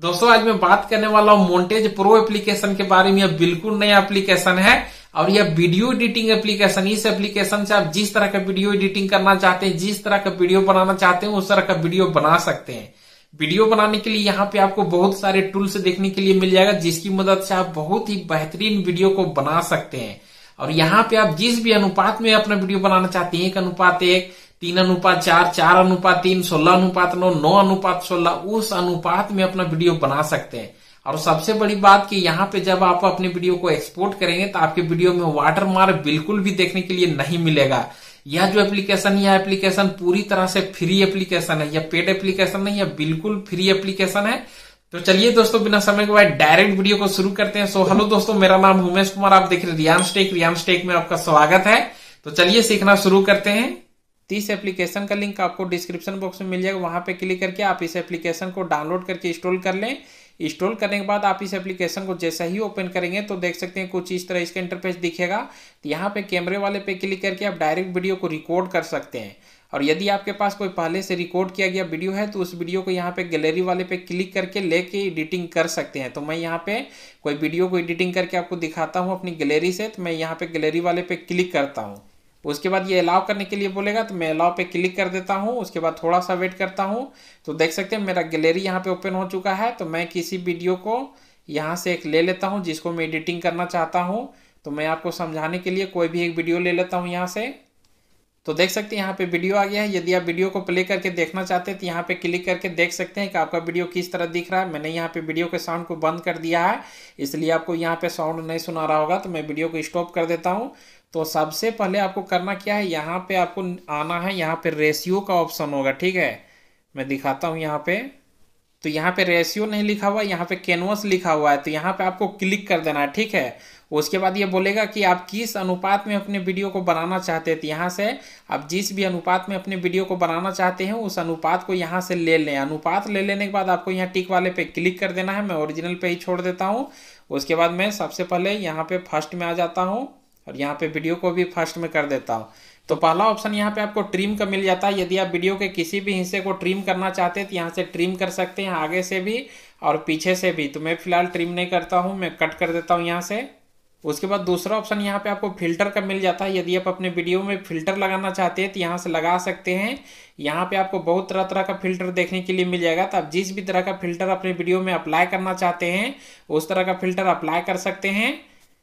दोस्तों आज मैं बात करने वाला हूं मोन्टेज प्रो एप्लीकेशन के बारे में यह बिल्कुल नया एप्लीकेशन है और यह वीडियो एडिटिंग एप्लीकेशन इस एप्लीकेशन से आप जिस तरह का वीडियो एडिटिंग करना चाहते हैं जिस तरह का वीडियो बनाना चाहते हैं उस तरह का वीडियो बना सकते हैं वीडियो बनाने के लिए यहाँ पे आपको बहुत सारे टूल्स देखने के लिए मिल जाएगा जिसकी मदद से आप बहुत ही बेहतरीन वीडियो को बना सकते हैं और यहाँ पे आप जिस भी अनुपात में अपना वीडियो बनाना चाहते हैं एक अनुपात एक तीन अनुपात चार चार अनुपात तीन सोलह अनुपात नौ नौ अनुपात सोलह उस अनुपात में अपना वीडियो बना सकते हैं और सबसे बड़ी बात कि यहाँ पे जब आप अपने वीडियो को एक्सपोर्ट करेंगे तो आपके वीडियो में वाटर मार्क बिल्कुल भी देखने के लिए नहीं मिलेगा यह जो एप्लीकेशन यह एप्लीकेशन पूरी तरह से फ्री एप्लीकेशन है यह पेड एप्लीकेशन नहीं है बिल्कुल फ्री एप्लीकेशन है तो चलिए दोस्तों बिना समय के बाद डायरेक्ट वीडियो को शुरू करते हैं सो हेलो दोस्तों मेरा नाम उमेश कुमार आप देख रहे हैं रियान स्टेक रियान स्टेक में आपका स्वागत है तो चलिए सीखना शुरू करते हैं तीस एप्लीकेशन का लिंक आपको डिस्क्रिप्शन बॉक्स में मिल जाएगा वहां पे क्लिक करके आप इस एप्लीकेशन को डाउनलोड करके इंस्टॉल कर लें इंस्टॉल करने के बाद आप इस एप्लीकेशन को जैसा ही ओपन करेंगे तो देख सकते हैं कुछ इस तरह इसका इंटरफेस दिखेगा तो यहाँ पे कैमरे वाले पे क्लिक करके आप डायरेक्ट वीडियो को रिकॉर्ड कर सकते हैं और यदि आपके पास कोई पहले से रिकॉर्ड किया गया वीडियो है तो उस वीडियो को यहाँ पे गैलरी वाले पे क्लिक करके लेके एडिटिंग कर सकते हैं तो मैं यहाँ पे कोई वीडियो को एडिटिंग करके आपको दिखाता हूँ अपनी गैलरी से तो मैं यहाँ पे गैलरी वाले पे क्लिक करता हूँ उसके बाद ये अलाउ करने के लिए बोलेगा तो मैं अलाउ पे क्लिक कर देता हूँ उसके बाद थोड़ा सा वेट करता हूँ तो देख सकते हैं मेरा गैलरी यहाँ पे ओपन हो चुका है तो मैं किसी वीडियो को यहाँ से एक ले लेता हूँ जिसको मैं एडिटिंग करना चाहता हूँ तो मैं आपको समझाने के लिए कोई भी एक वीडियो ले लेता हूँ यहाँ से तो देख सकते हैं यहाँ पे वीडियो आ गया है यदि आप वीडियो को प्ले करके देखना चाहते हैं तो यहाँ पे क्लिक करके देख सकते हैं कि आपका वीडियो किस तरह दिख रहा है मैंने यहाँ पे वीडियो के साउंड को बंद कर दिया है इसलिए आपको यहाँ पे साउंड नहीं सुना रहा होगा तो मैं वीडियो को स्टॉप कर देता हूँ तो सबसे पहले आपको करना क्या है यहाँ पे आपको आना है यहाँ पे रेशियो का ऑप्शन होगा ठीक है मैं दिखाता हूँ यहाँ पे तो यहाँ पे रेशियो नहीं लिखा हुआ यहाँ पे कैनवस लिखा हुआ है तो यहाँ पे आपको क्लिक कर देना है ठीक है उसके बाद ये बोलेगा कि आप किस अनुपात में अपने वीडियो को बनाना चाहते हैं तो यहाँ से आप जिस भी अनुपात में अपने वीडियो को बनाना चाहते हैं उस अनुपात को यहाँ से ले लें अनुपात ले लेने के बाद आपको यहाँ टिक वाले पे क्लिक कर देना है मैं ओरिजिनल पे ही छोड़ देता हूँ उसके बाद मैं सबसे पहले यहाँ पे फर्स्ट में आ जाता हूँ और यहाँ पे वीडियो को भी फर्स्ट में कर देता हूँ तो पहला ऑप्शन यहाँ पे आपको ट्रिम का मिल जाता है यदि आप वीडियो के किसी भी हिस्से को ट्रिम करना चाहते हैं तो यहाँ से ट्रिम कर सकते हैं आगे से भी और पीछे से भी तो मैं फिलहाल ट्रिम नहीं करता हूँ मैं कट कर देता हूँ यहाँ से उसके बाद दूसरा ऑप्शन यहाँ पे आपको फिल्टर का मिल जाता है यदि आप अपने वीडियो में फिल्टर लगाना चाहते हैं तो यहाँ से लगा सकते हैं यहाँ पे आपको बहुत तरह तरह का फिल्टर देखने के लिए मिल जाएगा तो आप जिस भी तरह का फिल्टर अपने वीडियो में अप्लाई करना चाहते हैं उस तरह का फिल्टर अप्लाई कर सकते हैं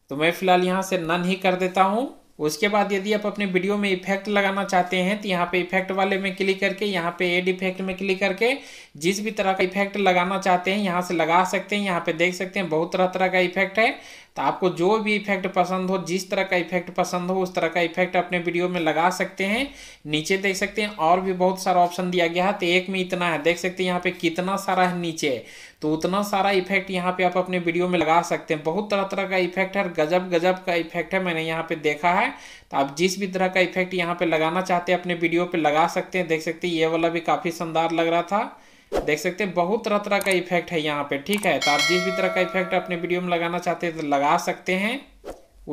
तो मैं फिलहाल यहाँ से नन ही कर देता हूँ उसके बाद यदि आप अपने वीडियो में इफेक्ट लगाना चाहते हैं तो यहाँ पे इफेक्ट वाले में क्लिक करके यहाँ पे एड इफेक्ट में क्लिक करके जिस भी तरह का इफेक्ट लगाना चाहते हैं यहाँ से लगा सकते हैं यहाँ पे देख सकते हैं बहुत तरह तरह का इफेक्ट है तो आपको जो भी इफेक्ट पसंद हो जिस तरह का इफेक्ट पसंद हो उस तरह का इफेक्ट अपने वीडियो में लगा सकते हैं नीचे देख सकते हैं और भी बहुत सारा ऑप्शन दिया गया है तो एक में इतना है देख सकते हैं यहाँ पे कितना सारा है नीचे तो उतना सारा इफेक्ट यहाँ पे आप अपने वीडियो में लगा सकते हैं बहुत तरह तरह का इफेक्ट है गजब गजब का इफेक्ट है मैंने यहाँ पे देखा है है तो आप जिस भी तरह का इफेक्ट यहाँ पे लगाना चाहते हैं अपने वीडियो पे लगा सकते हैं देख सकते हैं ये वाला भी काफ़ी शानदार लग रहा था देख सकते हैं बहुत तरह तरह का इफेक्ट है यहाँ पे ठीक है तो आप जिस भी तरह का इफेक्ट अपने वीडियो में लगाना चाहते हैं तो लगा सकते हैं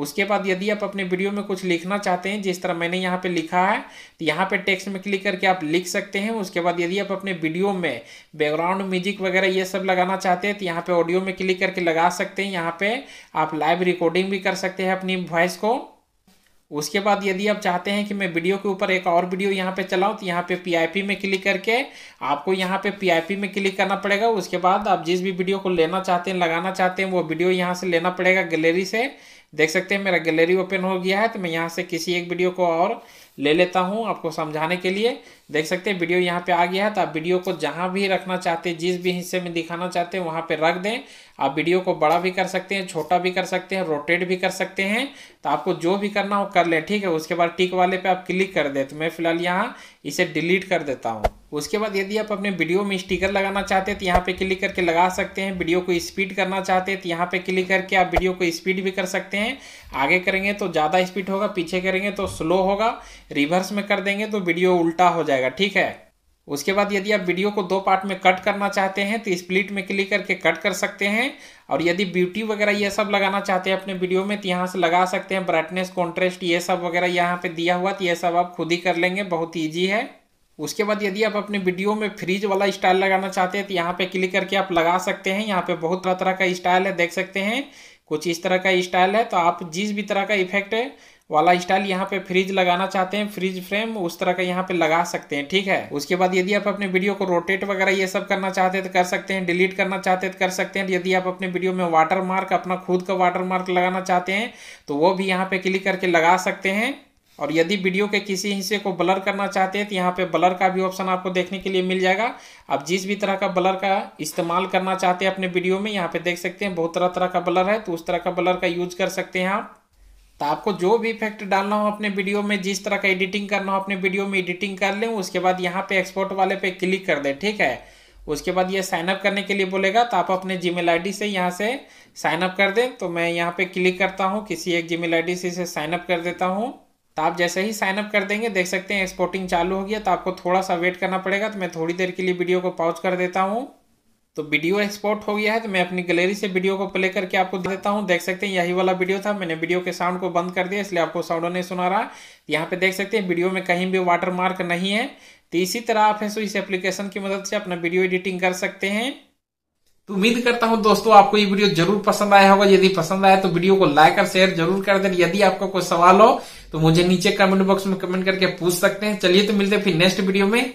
उसके बाद यदि आप अपने वीडियो में कुछ लिखना चाहते हैं जिस तरह मैंने यहाँ पे लिखा है तो यहाँ पे टेक्स्ट में क्लिक करके आप लिख सकते हैं उसके बाद यदि आप अपने वीडियो में बैकग्राउंड म्यूजिक वगैरह ये सब लगाना चाहते हैं तो यहाँ पे ऑडियो में क्लिक करके लगा सकते हैं यहाँ पे आप लाइव रिकॉर्डिंग भी कर सकते हैं अपनी वॉइस को उसके बाद यदि आप चाहते हैं कि मैं वीडियो के ऊपर एक और वीडियो यहाँ पे चलाऊँ तो यहाँ पे पीआईपी में क्लिक करके आपको यहाँ पे पीआईपी में क्लिक करना पड़ेगा उसके बाद आप जिस भी वीडियो को लेना चाहते हैं लगाना चाहते हैं वो वीडियो यहाँ से लेना पड़ेगा गैलरी से देख सकते हैं मेरा गैलरी ओपन हो गया है तो मैं यहाँ से किसी एक वीडियो को और ले लेता हूँ आपको समझाने के लिए देख सकते हैं वीडियो यहाँ पे आ गया है तो आप वीडियो को जहाँ भी रखना चाहते हैं जिस भी हिस्से में दिखाना चाहते हैं वहाँ पे रख दें आप वीडियो को बड़ा भी कर सकते हैं छोटा भी कर सकते हैं रोटेट भी कर सकते हैं तो आपको जो भी करना हो कर लें ठीक है उसके बाद टिक वाले पर आप क्लिक कर दें तो मैं फिलहाल यहाँ इसे डिलीट कर देता हूँ उसके बाद यदि आप अपने वीडियो में स्टिकर लगाना चाहते हैं तो यहाँ पे क्लिक करके लगा सकते हैं वीडियो को स्पीड करना चाहते हैं तो यहाँ पे क्लिक करके आप वीडियो को स्पीड भी कर सकते हैं आगे करेंगे तो ज़्यादा स्पीड होगा पीछे करेंगे तो स्लो होगा रिवर्स में कर देंगे तो वीडियो उल्टा हो जाएगा ठीक है उसके बाद यदि आप वीडियो को दो पार्ट में कट करना चाहते हैं तो स्प्लिट में क्लिक करके कट कर सकते हैं और यदि ब्यूटी वगैरह ये सब लगाना चाहते हैं अपने वीडियो में तो यहाँ से लगा सकते हैं ब्राइटनेस कॉन्ट्रेस्ट ये सब वगैरह यहाँ पे दिया हुआ तो ये सब आप खुद ही कर लेंगे बहुत ईजी है उसके बाद यदि आप अपने वीडियो में फ्रीज वाला स्टाइल लगाना चाहते हैं तो यहाँ पे क्लिक करके आप लगा सकते हैं यहाँ पे बहुत तरह तरह का स्टाइल है देख सकते हैं कुछ इस तरह का स्टाइल है तो आप जिस भी तरह का इफेक्ट है वाला स्टाइल यहाँ पे फ्रिज लगाना चाहते हैं फ्रिज फ्रेम उस तरह का यहाँ पे लगा सकते हैं ठीक है उसके बाद यदि आप अपने वीडियो को रोटेट वगैरह ये सब करना चाहते हैं तो कर सकते हैं डिलीट करना चाहते हैं तो कर सकते हैं यदि आप अपने वीडियो में वाटर मार्क अपना खुद का वाटर मार्क लगाना चाहते हैं तो वो भी यहाँ पे क्लिक करके लगा सकते हैं और यदि वीडियो के किसी हिस्से को ब्लर करना चाहते हैं तो यहाँ पे ब्लर का भी ऑप्शन आपको देखने के लिए मिल जाएगा आप जिस भी तरह का ब्लर का इस्तेमाल करना चाहते हैं अपने वीडियो में यहाँ पे देख सकते हैं बहुत तरह तरह का ब्लर है तो उस तरह का ब्लर का यूज कर सकते हैं आप तो आपको जो भी इफेक्ट डालना हो अपने वीडियो में जिस तरह का एडिटिंग करना हो अपने वीडियो में एडिटिंग कर लें उसके बाद यहाँ पे एक्सपोर्ट वाले पे क्लिक कर दें ठीक है उसके बाद ये साइन अप करने के लिए बोलेगा तो आप अपने जीमेल आईडी से यहाँ से साइनअप कर दें तो मैं यहाँ पे क्लिक करता हूँ किसी एक जीमेल आईडी से इसे साइनअप कर देता हूँ तो आप जैसे ही साइन अप कर देंगे देख सकते हैं एक्सपोर्टिंग चालू हो गया तो आपको थोड़ा सा वेट करना पड़ेगा तो मैं थोड़ी देर के लिए वीडियो को पॉज कर देता हूँ तो वीडियो एक्सपोर्ट हो गया है तो मैं अपनी गैलरी से वीडियो को प्ले करके आपको देता हूँ देख सकते हैं यही वाला वीडियो था मैंने वीडियो के साउंड को बंद कर दिया इसलिए आपको साउंड नहीं सुना रहा यहाँ पे देख सकते हैं वीडियो में कहीं भी वाटर मार्क नहीं है तो इसी तरह आप है सो तो इस एप्लीकेशन की मदद से अपना वीडियो एडिटिंग कर सकते हैं तो उम्मीद करता हूं दोस्तों आपको ये वीडियो जरूर पसंद आया होगा यदि पसंद आया तो वीडियो को लाइक और शेयर जरूर कर देना यदि आपका कोई सवाल हो तो मुझे नीचे कमेंट बॉक्स में कमेंट करके पूछ सकते हैं चलिए तो मिलते हैं फिर नेक्स्ट वीडियो में